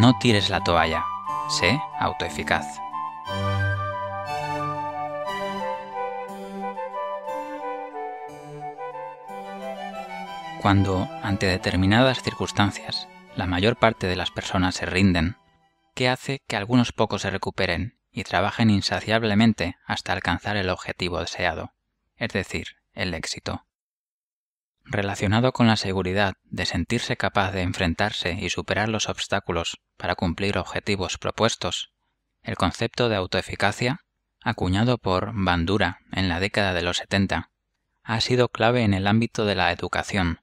No tires la toalla. Sé autoeficaz. Cuando, ante determinadas circunstancias, la mayor parte de las personas se rinden, ¿qué hace que algunos pocos se recuperen y trabajen insaciablemente hasta alcanzar el objetivo deseado, es decir, el éxito? relacionado con la seguridad de sentirse capaz de enfrentarse y superar los obstáculos para cumplir objetivos propuestos, el concepto de autoeficacia, acuñado por Bandura en la década de los 70, ha sido clave en el ámbito de la educación.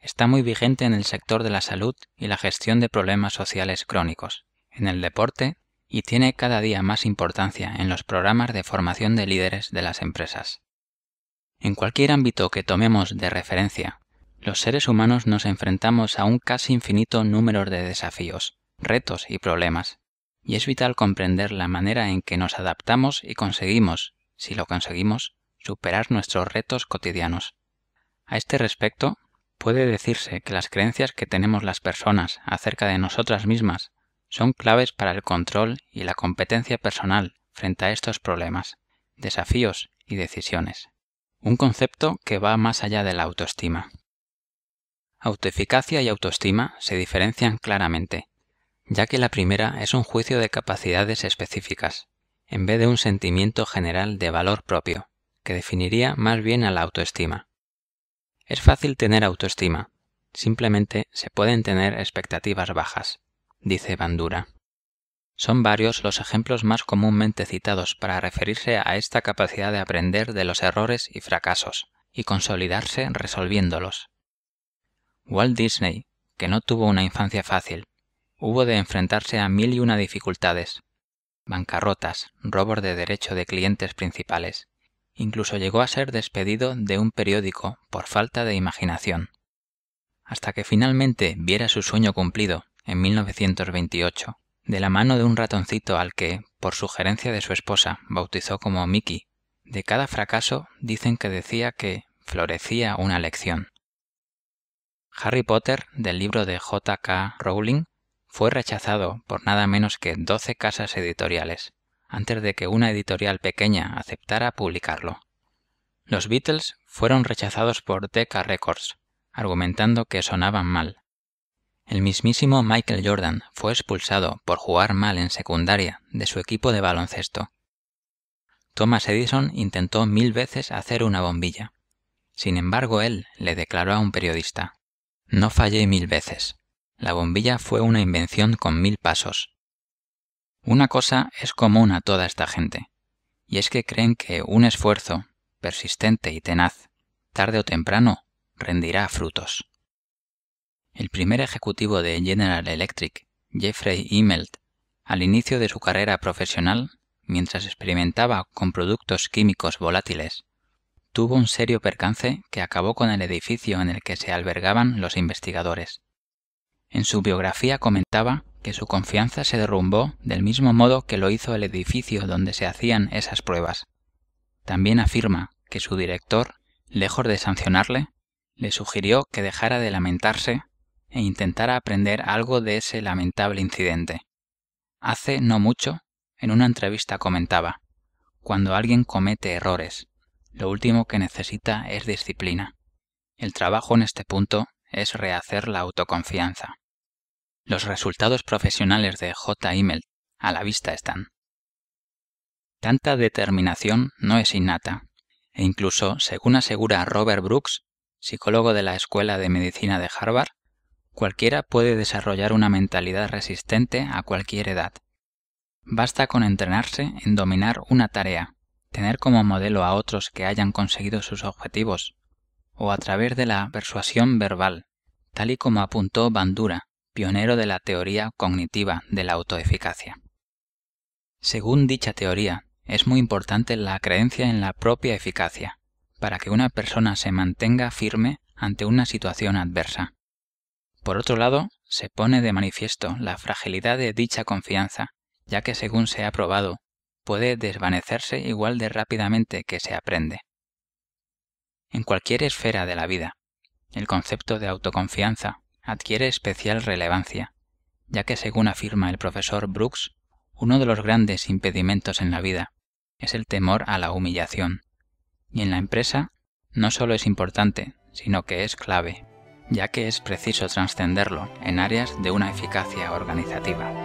Está muy vigente en el sector de la salud y la gestión de problemas sociales crónicos, en el deporte y tiene cada día más importancia en los programas de formación de líderes de las empresas. En cualquier ámbito que tomemos de referencia, los seres humanos nos enfrentamos a un casi infinito número de desafíos, retos y problemas, y es vital comprender la manera en que nos adaptamos y conseguimos, si lo conseguimos, superar nuestros retos cotidianos. A este respecto, puede decirse que las creencias que tenemos las personas acerca de nosotras mismas son claves para el control y la competencia personal frente a estos problemas, desafíos y decisiones un concepto que va más allá de la autoestima. Autoeficacia y autoestima se diferencian claramente, ya que la primera es un juicio de capacidades específicas, en vez de un sentimiento general de valor propio, que definiría más bien a la autoestima. Es fácil tener autoestima, simplemente se pueden tener expectativas bajas, dice Bandura. Son varios los ejemplos más comúnmente citados para referirse a esta capacidad de aprender de los errores y fracasos y consolidarse resolviéndolos. Walt Disney, que no tuvo una infancia fácil, hubo de enfrentarse a mil y una dificultades, bancarrotas, robos de derecho de clientes principales. Incluso llegó a ser despedido de un periódico por falta de imaginación. Hasta que finalmente viera su sueño cumplido en 1928 de la mano de un ratoncito al que, por sugerencia de su esposa, bautizó como Mickey, de cada fracaso dicen que decía que florecía una lección. Harry Potter, del libro de J.K. Rowling, fue rechazado por nada menos que 12 casas editoriales, antes de que una editorial pequeña aceptara publicarlo. Los Beatles fueron rechazados por Decca Records, argumentando que sonaban mal. El mismísimo Michael Jordan fue expulsado por jugar mal en secundaria de su equipo de baloncesto. Thomas Edison intentó mil veces hacer una bombilla. Sin embargo, él le declaró a un periodista, No fallé mil veces. La bombilla fue una invención con mil pasos. Una cosa es común a toda esta gente, y es que creen que un esfuerzo, persistente y tenaz, tarde o temprano, rendirá frutos. El primer ejecutivo de General Electric, Jeffrey Immelt, al inicio de su carrera profesional, mientras experimentaba con productos químicos volátiles, tuvo un serio percance que acabó con el edificio en el que se albergaban los investigadores. En su biografía comentaba que su confianza se derrumbó del mismo modo que lo hizo el edificio donde se hacían esas pruebas. También afirma que su director, lejos de sancionarle, le sugirió que dejara de lamentarse e intentara aprender algo de ese lamentable incidente. Hace no mucho, en una entrevista comentaba, cuando alguien comete errores, lo último que necesita es disciplina. El trabajo en este punto es rehacer la autoconfianza. Los resultados profesionales de J. Immelt a la vista están. Tanta determinación no es innata, e incluso, según asegura Robert Brooks, psicólogo de la Escuela de Medicina de Harvard, Cualquiera puede desarrollar una mentalidad resistente a cualquier edad. Basta con entrenarse en dominar una tarea, tener como modelo a otros que hayan conseguido sus objetivos, o a través de la persuasión verbal, tal y como apuntó Bandura, pionero de la teoría cognitiva de la autoeficacia. Según dicha teoría, es muy importante la creencia en la propia eficacia, para que una persona se mantenga firme ante una situación adversa. Por otro lado, se pone de manifiesto la fragilidad de dicha confianza, ya que según se ha probado, puede desvanecerse igual de rápidamente que se aprende. En cualquier esfera de la vida, el concepto de autoconfianza adquiere especial relevancia, ya que según afirma el profesor Brooks, uno de los grandes impedimentos en la vida es el temor a la humillación. Y en la empresa no solo es importante, sino que es clave ya que es preciso trascenderlo en áreas de una eficacia organizativa.